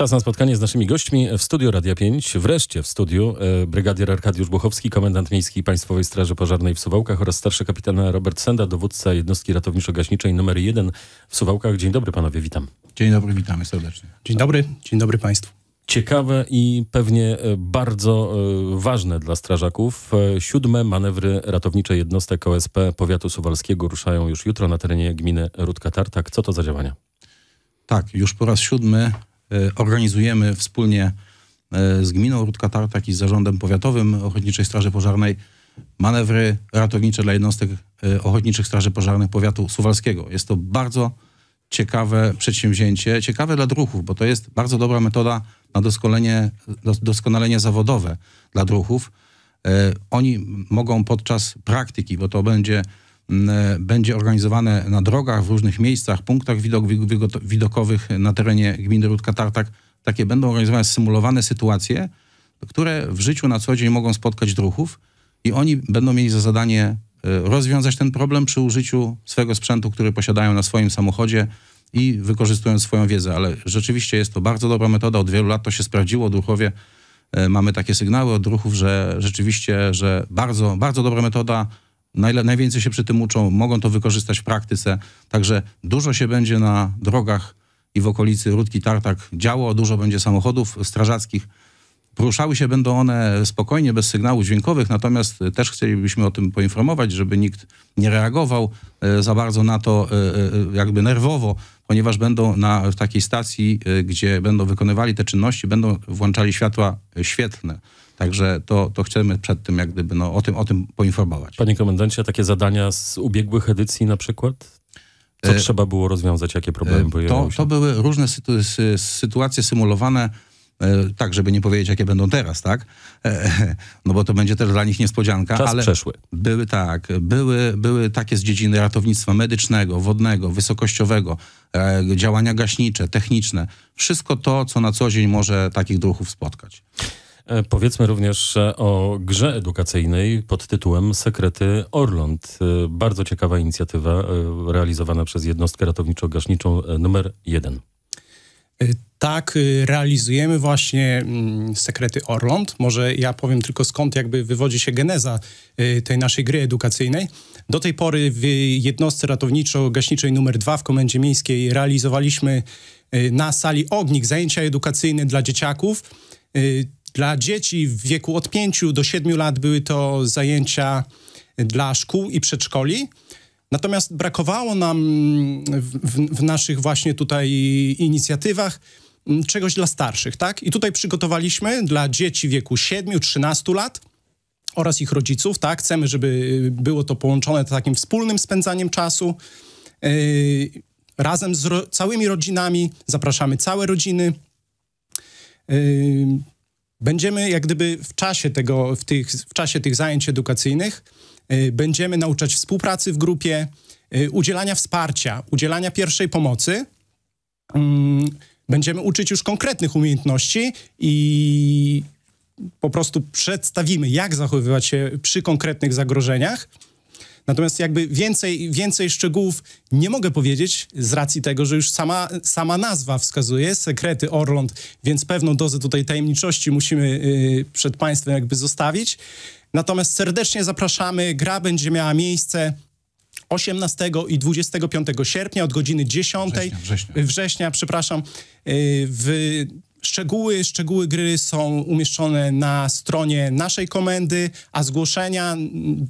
Czas na spotkanie z naszymi gośćmi w studiu Radia 5, wreszcie w studiu e, brygadier Arkadiusz Buchowski, komendant miejski Państwowej Straży Pożarnej w Suwałkach oraz starszy kapitan Robert Senda, dowódca jednostki ratowniczo-gaśniczej numer 1 w Suwałkach. Dzień dobry panowie, witam. Dzień dobry, witamy serdecznie. Dzień dobry, dzień dobry państwu. Ciekawe i pewnie e, bardzo e, ważne dla strażaków. Siódme manewry ratownicze jednostek OSP powiatu suwalskiego ruszają już jutro na terenie gminy Rudka-Tartak. Co to za działania? Tak, już po raz siódmy Y, organizujemy wspólnie y, z gminą Rudka-Tartak i z Zarządem Powiatowym Ochotniczej Straży Pożarnej manewry ratownicze dla jednostek y, Ochotniczych Straży Pożarnych Powiatu Suwalskiego. Jest to bardzo ciekawe przedsięwzięcie, ciekawe dla druhów, bo to jest bardzo dobra metoda na doskonalenie, doskonalenie zawodowe dla druhów. Oni mogą podczas praktyki, bo to będzie będzie organizowane na drogach, w różnych miejscach, punktach widokowych na terenie gminy Rudka-Tartak. Takie będą organizowane symulowane sytuacje, które w życiu na co dzień mogą spotkać druhów i oni będą mieli za zadanie e, rozwiązać ten problem przy użyciu swego sprzętu, który posiadają na swoim samochodzie i wykorzystując swoją wiedzę. Ale rzeczywiście jest to bardzo dobra metoda. Od wielu lat to się sprawdziło. druhowie e, mamy takie sygnały od druhów, że rzeczywiście, że bardzo, bardzo dobra metoda Najle, najwięcej się przy tym uczą, mogą to wykorzystać w praktyce. Także dużo się będzie na drogach i w okolicy Rudki Tartak działo, dużo będzie samochodów strażackich. Poruszały się będą one spokojnie, bez sygnałów dźwiękowych, natomiast e, też chcielibyśmy o tym poinformować, żeby nikt nie reagował e, za bardzo na to e, jakby nerwowo, ponieważ będą na, w takiej stacji, gdzie będą wykonywali te czynności, będą włączali światła świetlne. Także to, to chcemy przed tym jak gdyby no, o, tym, o tym poinformować. Panie komendancie, takie zadania z ubiegłych edycji na przykład? Co e, trzeba było rozwiązać? Jakie problemy pojawiły e, to, to były różne sytu, sy, sytuacje symulowane, e, tak żeby nie powiedzieć jakie będą teraz, tak? E, no bo to będzie też dla nich niespodzianka. Czas ale przeszły. Były tak, były, były takie z dziedziny ratownictwa medycznego, wodnego, wysokościowego, e, działania gaśnicze, techniczne. Wszystko to, co na co dzień może takich druhów spotkać. E, powiedzmy również o grze edukacyjnej pod tytułem Sekrety Orląt. E, bardzo ciekawa inicjatywa e, realizowana przez jednostkę ratowniczo-gaśniczą numer jeden. Tak, realizujemy właśnie mm, Sekrety Orląt. Może ja powiem tylko skąd jakby wywodzi się geneza tej naszej gry edukacyjnej. Do tej pory w jednostce ratowniczo-gaśniczej numer 2 w Komendzie Miejskiej realizowaliśmy na sali ognik zajęcia edukacyjne dla dzieciaków. Dla dzieci w wieku od 5 do 7 lat były to zajęcia dla szkół i przedszkoli. Natomiast brakowało nam w, w naszych właśnie tutaj inicjatywach mm, czegoś dla starszych, tak? I tutaj przygotowaliśmy dla dzieci w wieku 7-13 lat oraz ich rodziców, tak? Chcemy, żeby było to połączone takim wspólnym spędzaniem czasu. Yy, razem z ro całymi rodzinami, zapraszamy całe rodziny. Yy, będziemy jak gdyby w czasie, tego, w tych, w czasie tych zajęć edukacyjnych y, będziemy nauczać współpracy w grupie, y, udzielania wsparcia, udzielania pierwszej pomocy. Mm, będziemy uczyć już konkretnych umiejętności i po prostu przedstawimy, jak zachowywać się przy konkretnych zagrożeniach. Natomiast jakby więcej, więcej szczegółów nie mogę powiedzieć z racji tego, że już sama, sama nazwa wskazuje, sekrety Orląt, więc pewną dozę tutaj tajemniczości musimy yy, przed Państwem jakby zostawić. Natomiast serdecznie zapraszamy, gra będzie miała miejsce 18 i 25 sierpnia od godziny 10 września, września. września przepraszam, y, w Szczegóły, szczegóły gry są umieszczone na stronie naszej komendy, a zgłoszenia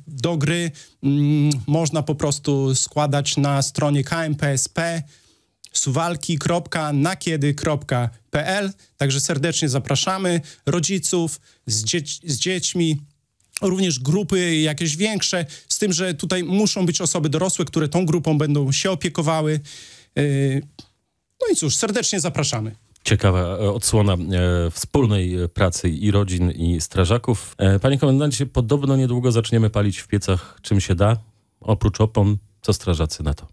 do gry mm, można po prostu składać na stronie kmpsp suwalki.nakiedy.pl. Także serdecznie zapraszamy rodziców z, z dziećmi, również grupy jakieś większe, z tym, że tutaj muszą być osoby dorosłe, które tą grupą będą się opiekowały. Y, no i cóż, serdecznie zapraszamy. Ciekawa e, odsłona e, wspólnej e, pracy i rodzin, i strażaków. Panie komendancie, podobno niedługo zaczniemy palić w piecach czym się da, oprócz opon, co strażacy na to.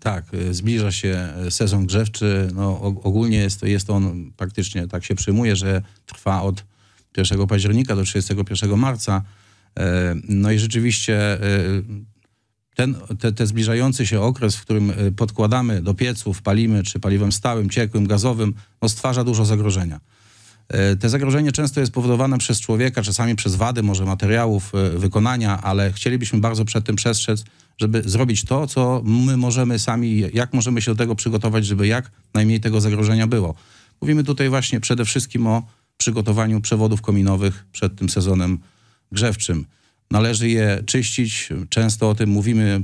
Tak, zbliża się sezon grzewczy. No, ogólnie jest, jest on praktycznie, tak się przyjmuje, że trwa od 1 października do 31 marca. No i rzeczywiście ten, te, te, zbliżający się okres, w którym y, podkładamy do pieców, palimy, czy paliwem stałym, ciekłym, gazowym, no stwarza dużo zagrożenia. E, te zagrożenie często jest powodowane przez człowieka, czasami przez wady może materiałów, e, wykonania, ale chcielibyśmy bardzo przed tym przestrzec, żeby zrobić to, co my możemy sami, jak możemy się do tego przygotować, żeby jak najmniej tego zagrożenia było. Mówimy tutaj właśnie przede wszystkim o przygotowaniu przewodów kominowych przed tym sezonem grzewczym. Należy je czyścić. Często o tym mówimy,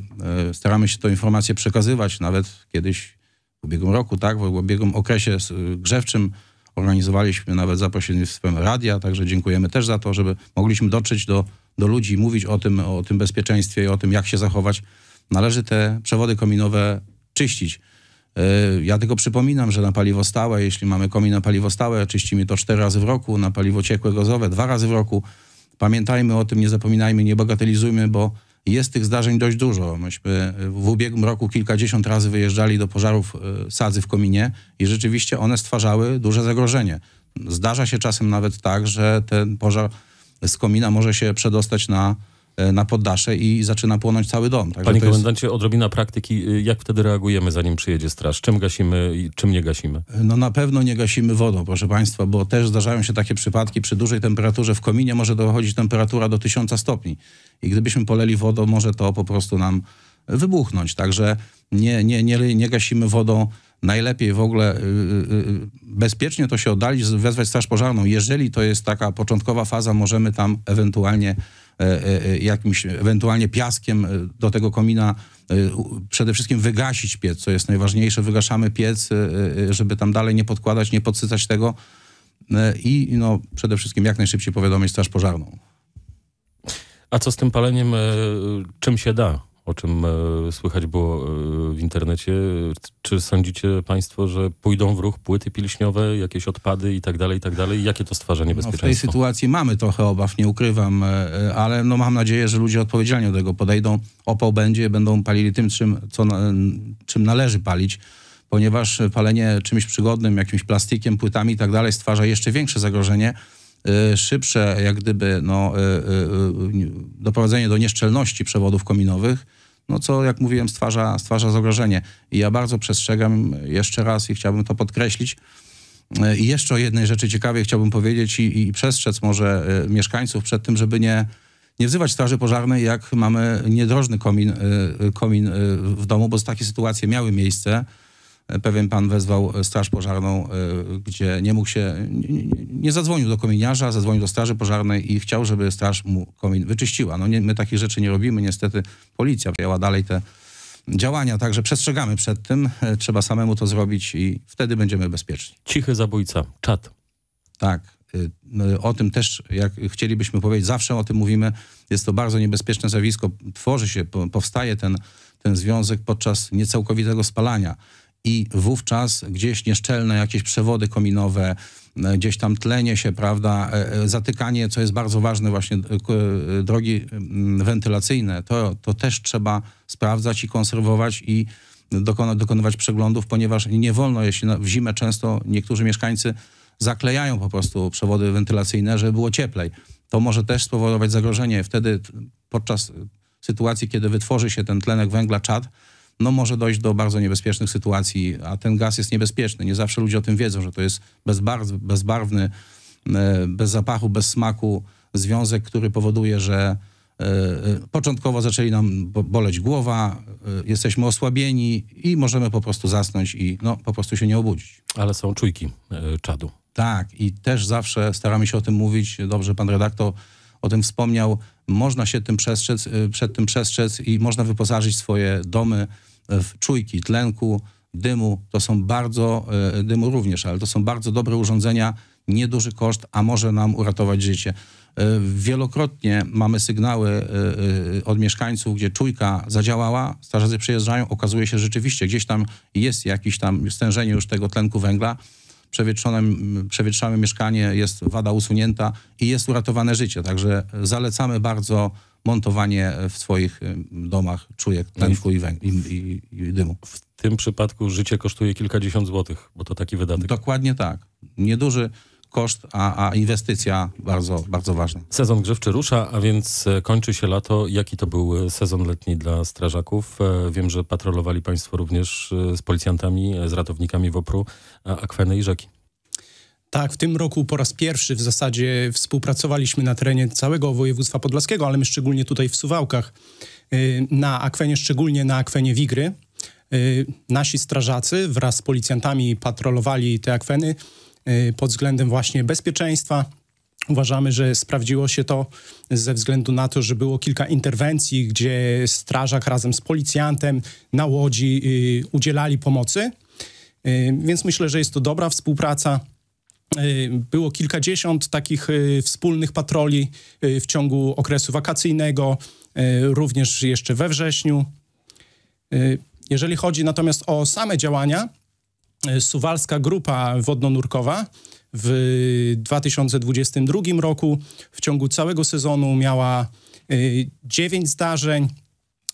e, staramy się tę informację przekazywać. Nawet kiedyś w ubiegłym roku, tak, w ubiegłym okresie y, grzewczym organizowaliśmy nawet za pośrednictwem radia, także dziękujemy też za to, żeby mogliśmy dotrzeć do, do ludzi, mówić o tym, o tym bezpieczeństwie i o tym, jak się zachować. Należy te przewody kominowe czyścić. E, ja tylko przypominam, że na paliwo stałe, jeśli mamy komin na paliwo stałe, czyścimy to cztery razy w roku, na paliwo ciekłe gazowe dwa razy w roku. Pamiętajmy o tym, nie zapominajmy, nie bagatelizujmy, bo jest tych zdarzeń dość dużo. Myśmy e, w ubiegłym roku kilkadziesiąt razy wyjeżdżali do pożarów e, sadzy w kominie i rzeczywiście one stwarzały duże zagrożenie. Zdarza się czasem nawet tak, że ten pożar z komina może się przedostać na E, na poddasze i zaczyna płonąć cały dom. Także Panie komendancie, jest... odrobina praktyki, y, jak wtedy reagujemy, zanim przyjedzie straż? Czym gasimy i czym nie gasimy? No na pewno nie gasimy wodą, proszę Państwa, bo też zdarzają się takie przypadki przy dużej temperaturze w kominie może dochodzić temperatura do 1000 stopni i gdybyśmy poleli wodą, może to po prostu nam wybuchnąć. Także nie, nie, nie, nie gasimy wodą. Najlepiej w ogóle yy, yy, bezpiecznie to się oddalić, wezwać straż pożarną. Jeżeli to jest taka początkowa faza, możemy tam ewentualnie E, e, e, jakimś ewentualnie piaskiem do tego komina przede wszystkim wygasić piec, co jest najważniejsze. Wygaszamy piec, żeby tam dalej nie podkładać, nie podsycać tego i no, przede wszystkim jak najszybciej powiadomić Straż Pożarną. A co z tym paleniem, czym się da? o czym e, słychać było e, w internecie. Czy sądzicie Państwo, że pójdą w ruch płyty pilśniowe, jakieś odpady i tak dalej, i tak dalej? Jakie to stwarza niebezpieczeństwo? No w tej sytuacji mamy trochę obaw, nie ukrywam, e, ale no mam nadzieję, że ludzie odpowiedzialnie do tego podejdą. Opał będzie, będą palili tym, czym, co, czym należy palić, ponieważ palenie czymś przygodnym, jakimś plastikiem, płytami i tak dalej stwarza jeszcze większe zagrożenie Y, szybsze, jak gdyby, no, y, y, doprowadzenie do nieszczelności przewodów kominowych, no co, jak mówiłem, stwarza, stwarza zagrożenie. I ja bardzo przestrzegam jeszcze raz i chciałbym to podkreślić. I jeszcze o jednej rzeczy ciekawie chciałbym powiedzieć i, i przestrzec może mieszkańców przed tym, żeby nie, nie wzywać straży pożarnej, jak mamy niedrożny komin, komin w domu, bo takie sytuacje miały miejsce pewien pan wezwał straż pożarną, e, gdzie nie mógł się, nie, nie zadzwonił do kominiarza, zadzwonił do straży pożarnej i chciał, żeby straż mu komin wyczyściła. No nie, my takich rzeczy nie robimy, niestety policja przyjęła dalej te działania, także przestrzegamy przed tym, e, trzeba samemu to zrobić i wtedy będziemy bezpieczni. Cichy zabójca, czat. Tak, e, o tym też, jak chcielibyśmy powiedzieć, zawsze o tym mówimy, jest to bardzo niebezpieczne zjawisko. Tworzy się, powstaje ten, ten związek podczas niecałkowitego spalania i wówczas gdzieś nieszczelne jakieś przewody kominowe, e, gdzieś tam tlenie się, prawda, e, e, zatykanie, co jest bardzo ważne właśnie, drogi mm, wentylacyjne, to, to też trzeba sprawdzać i konserwować i dokona, dokonywać przeglądów, ponieważ nie wolno, jeśli w zimę często niektórzy mieszkańcy zaklejają po prostu przewody wentylacyjne, żeby było cieplej. To może też spowodować zagrożenie. Wtedy podczas sytuacji, kiedy wytworzy się ten tlenek węgla czad, no może dojść do bardzo niebezpiecznych sytuacji, a ten gaz jest niebezpieczny. Nie zawsze ludzie o tym wiedzą, że to jest bezbarwny, e, bez zapachu, bez smaku związek, który powoduje, że e, e, początkowo zaczęli nam boleć głowa, jesteśmy osłabieni i możemy po prostu zasnąć i no, po prostu się nie obudzić. Ale są czujki czadu. Tak, i też zawsze staramy się o tym mówić. Dobrze, pan redaktor o tym wspomniał. Można się tym przestrzec, przed tym przestrzec i można wyposażyć swoje domy w czujki tlenku, dymu. To są bardzo, e, dymu również, ale to są bardzo dobre urządzenia, nieduży koszt, a może nam uratować życie. E, wielokrotnie mamy sygnały e, od mieszkańców, gdzie czujka zadziałała, strażacy przyjeżdżają, okazuje się, że rzeczywiście gdzieś tam jest jakieś tam stężenie już tego tlenku węgla przewietrzone, przewietrzamy mieszkanie, jest wada usunięta i jest uratowane życie. Także zalecamy bardzo montowanie w swoich domach czujek no tlenku i, i, i, dymu. W tym przypadku życie kosztuje kilkadziesiąt złotych, bo to taki wydatek. Dokładnie tak. Nieduży koszt, a, a inwestycja bardzo, bardzo ważna. Sezon grzewczy rusza, a więc e, kończy się lato. Jaki to był e, sezon letni dla strażaków? E, wiem, że patrolowali Państwo również z policjantami, z ratownikami WOPR-u, akweny i rzeki. Tak, w tym roku po raz pierwszy w zasadzie współpracowaliśmy na terenie całego województwa podlaskiego, ale my szczególnie tutaj w Suwałkach, na akwenie, szczególnie na akwenie Wigry. Nasi strażacy wraz z policjantami patrolowali te akweny Y, pod względem właśnie bezpieczeństwa. Uważamy, że sprawdziło się to ze względu na to, że było kilka interwencji, gdzie strażak razem z policjantem na łodzi y, udzielali pomocy. Y, więc myślę, że jest to dobra współpraca. Było kilkadziesiąt takich wspólnych patroli w ciągu okresu wakacyjnego, również jeszcze we wrześniu. Jeżeli chodzi natomiast o same działania, E, suwalska Grupa Wodno-Nurkowa w 2022 roku w ciągu całego sezonu miała 9 e, zdarzeń,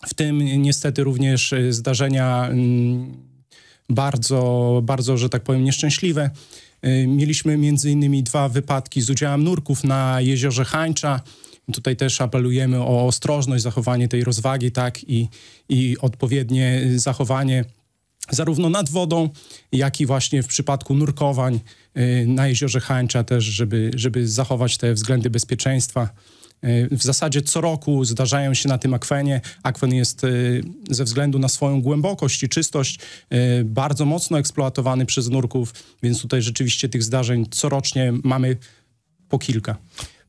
w tym niestety również e, zdarzenia mm, bardzo, bardzo, że tak powiem, nieszczęśliwe. Mieliśmy między innymi dwa wypadki z udziałem nurków na jeziorze Hańcza. Tutaj też apelujemy o ostrożność, zachowanie tej rozwagi tak i, i odpowiednie zachowanie zarówno nad wodą, jak i właśnie w przypadku nurkowań y, na jeziorze Hańcza też, żeby, żeby zachować te względy bezpieczeństwa. Y, w zasadzie co roku zdarzają się na tym akwenie. Akwen jest y, ze względu na swoją głębokość i czystość bardzo mocno eksploatowany przez nurków, więc tutaj rzeczywiście tych zdarzeń corocznie mamy po kilka.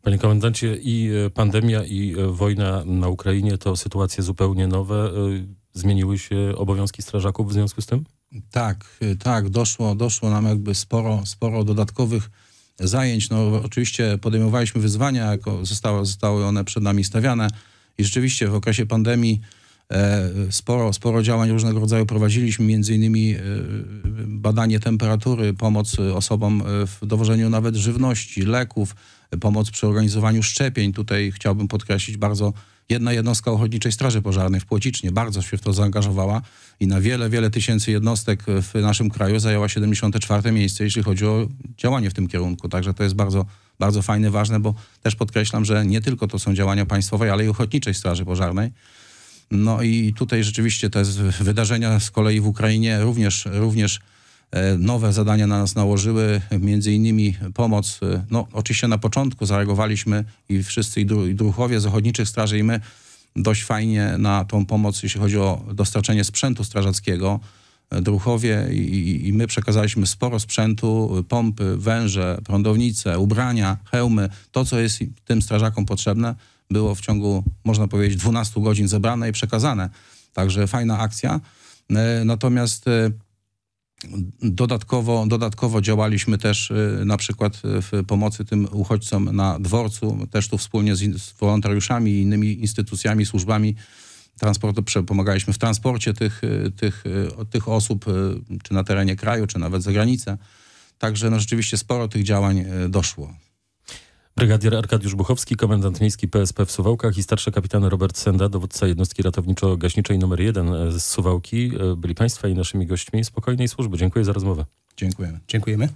Panie komendancie, i pandemia, i wojna na Ukrainie to sytuacje zupełnie nowe Zmieniły się obowiązki strażaków w związku z tym? Tak, y, tak, doszło, doszło nam jakby sporo, sporo dodatkowych zajęć. No, oczywiście podejmowaliśmy wyzwania, jako zostały, zostały one przed nami stawiane i rzeczywiście w okresie pandemii e, sporo, sporo działań różnego rodzaju prowadziliśmy, między innymi e, badanie temperatury, pomoc osobom e, w dowożeniu nawet żywności, leków, pomoc przy organizowaniu szczepień. Tutaj chciałbym podkreślić bardzo Jedna jednostka Ochotniczej Straży Pożarnej w Płocicznie bardzo się w to zaangażowała i na wiele, wiele tysięcy jednostek e, w naszym kraju zajęła 74. miejsce, jeśli chodzi o działanie w tym kierunku. Także to jest bardzo, bardzo fajne, ważne, bo też podkreślam, że nie tylko to są działania państwowej, ale i Ochotniczej Straży Pożarnej. No i tutaj rzeczywiście te wydarzenia z kolei w Ukrainie również, również E, nowe zadania na nas nałożyły, między innymi pomoc. E, no, oczywiście na początku zareagowaliśmy i wszyscy, i, dru, i druhowie z ochotniczych straży, i my dość fajnie na tą pomoc, jeśli chodzi o dostarczenie sprzętu strażackiego. E, druhowie i, i my przekazaliśmy sporo sprzętu, pompy, węże, prądownice, ubrania, hełmy. To, co jest tym strażakom potrzebne, było w ciągu, można powiedzieć, 12 godzin zebrane i przekazane. Także fajna akcja. Natomiast Dodatkowo, dodatkowo działaliśmy też y, na przykład y, w pomocy tym uchodźcom na dworcu, też tu wspólnie z, wolontariuszami i innymi instytucjami, służbami transportu pomagaliśmy w transporcie tych, y, tych, tych osób, czy na terenie kraju, czy nawet za granicę. Także no, rzeczywiście sporo tych działań doszło. Brygadier Arkadiusz Buchowski, komendant miejski PSP w Suwałkach i starszy kapitan Robert Senda, dowódca jednostki ratowniczo-gaśniczej nr 1 e, z Suwałki, e, byli Państwa i naszymi gośćmi spokojnej służby. Dziękuję za rozmowę. Dziękujemy. Dziękujemy.